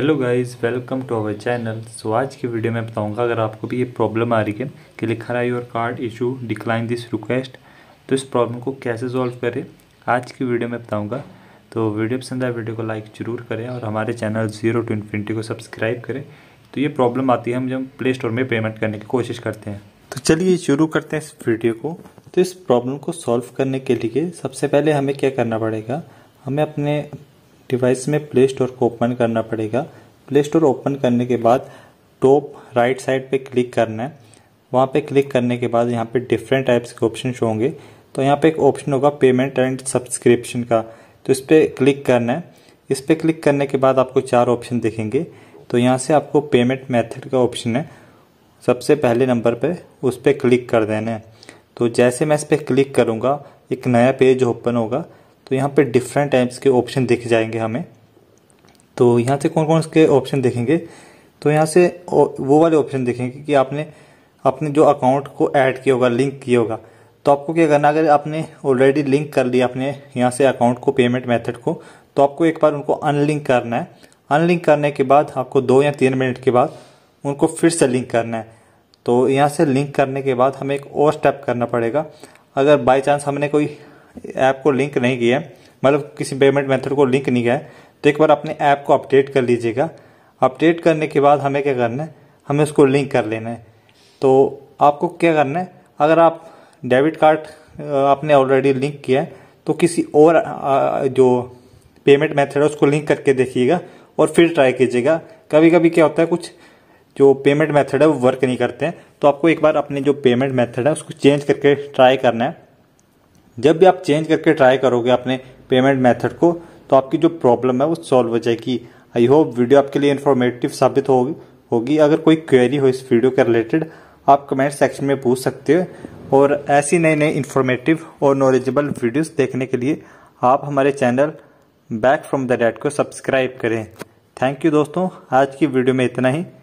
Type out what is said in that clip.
hello guys welcome to our channel so आज की video में बताऊंगा अगर आपको भी ये प्रॉब्लम आ रही है कि लिखा रहा है your card issue decline this request तो इस प्रॉब्लम को कैसे सॉल्व करें आज की वीडियो में बताऊंगा तो वीडियो पसंद आए वीडियो को लाइक जरूर करें और हमारे चैनल जीरो टू इन्फिनिटी को सब्सक्राइब करें तो ये प्रॉब्लम आती है हम जब प्ले स्टोर में पेमेंट करने की कोशिश करते हैं तो चलिए शुरू करते हैं इस वीडियो को तो इस प्रॉब्लम को सॉल्व करने के लिए सबसे पहले हमें क्या करना पड़ेगा हमें अपने डिवाइस में प्ले स्टोर को ओपन करना पड़ेगा प्ले स्टोर ओपन करने के बाद टॉप राइट साइड पे क्लिक करना है वहाँ पे क्लिक करने के बाद यहाँ पे डिफरेंट टाइप्स के ऑप्शन होंगे तो यहाँ पे एक ऑप्शन होगा पेमेंट एंड सब्सक्रिप्शन का तो इस पर क्लिक करना है इस पर क्लिक करने के बाद आपको चार ऑप्शन दिखेंगे तो यहाँ से आपको पेमेंट मेथड का ऑप्शन है सबसे पहले नंबर पे उस पर क्लिक कर देना है तो जैसे मैं इस पर क्लिक करूँगा एक नया पेज ओपन होगा तो यहाँ पे डिफरेंट टाइप्स के ऑप्शन देखे जाएंगे हमें तो यहाँ से कौन कौन से ऑप्शन देखेंगे तो यहाँ से वो वाले ऑप्शन देखेंगे कि आपने अपने जो अकाउंट को ऐड किया होगा लिंक किया होगा तो आपको क्या करना अगर आपने ऑलरेडी लिंक कर लिया अपने यहाँ से अकाउंट को पेमेंट मेथड को तो आपको एक बार उनको अनलिंक करना है अनलिंक करने के बाद आपको दो या तीन मिनट के बाद उनको फिर से लिंक करना है तो यहाँ से लिंक करने के बाद हमें एक और स्टेप करना पड़ेगा अगर बाई चांस हमने कोई ऐप को लिंक नहीं किया है मतलब किसी पेमेंट मेथड को लिंक नहीं किया है तो एक बार अपने ऐप को अपडेट कर लीजिएगा अपडेट करने के बाद हमें क्या करना है हमें उसको लिंक कर लेना है तो आपको क्या करना है अगर आप डेबिट कार्ड आपने ऑलरेडी लिंक किया है तो किसी और जो पेमेंट मेथड है उसको लिंक करके देखिएगा और फिर ट्राई कीजिएगा कभी कभी क्या होता है कुछ जो पेमेंट मेथड है वो वर्क नहीं करते हैं तो आपको एक बार अपने जो पेमेंट मेथड है उसको चेंज करके ट्राई करना है जब भी आप चेंज करके ट्राई करोगे अपने पेमेंट मेथड को तो आपकी जो प्रॉब्लम है वो सॉल्व हो जाएगी आई होप वीडियो आपके लिए इन्फॉर्मेटिव साबित होगी होगी अगर कोई क्वेरी हो इस वीडियो के रिलेटेड आप कमेंट सेक्शन में पूछ सकते हो और ऐसी नई नई इन्फॉर्मेटिव और नॉलेजेबल वीडियोस देखने के लिए आप हमारे channel back from the date को सब्सक्राइब करें थैंक यू दोस्तों आज की वीडियो में इतना ही